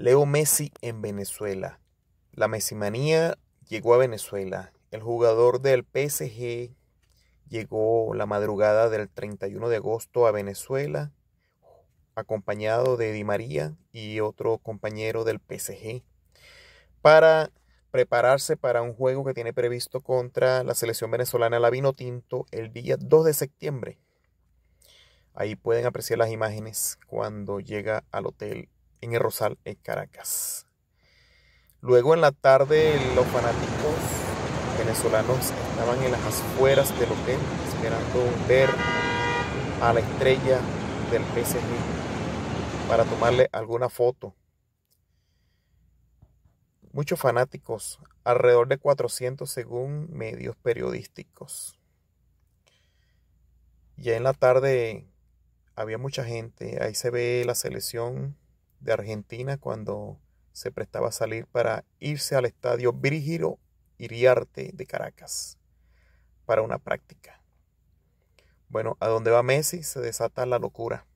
Leo Messi en Venezuela. La mesimanía llegó a Venezuela. El jugador del PSG llegó la madrugada del 31 de agosto a Venezuela, acompañado de Di María y otro compañero del PSG, para prepararse para un juego que tiene previsto contra la selección venezolana la Vino Tinto el día 2 de septiembre. Ahí pueden apreciar las imágenes cuando llega al hotel en el Rosal, en Caracas. Luego en la tarde los fanáticos venezolanos estaban en las afueras del hotel esperando ver a la estrella del PSG para tomarle alguna foto. Muchos fanáticos, alrededor de 400 según medios periodísticos. Ya en la tarde había mucha gente, ahí se ve la selección de Argentina cuando se prestaba a salir para irse al estadio Virgilio Iriarte de Caracas para una práctica. Bueno, a donde va Messi se desata la locura.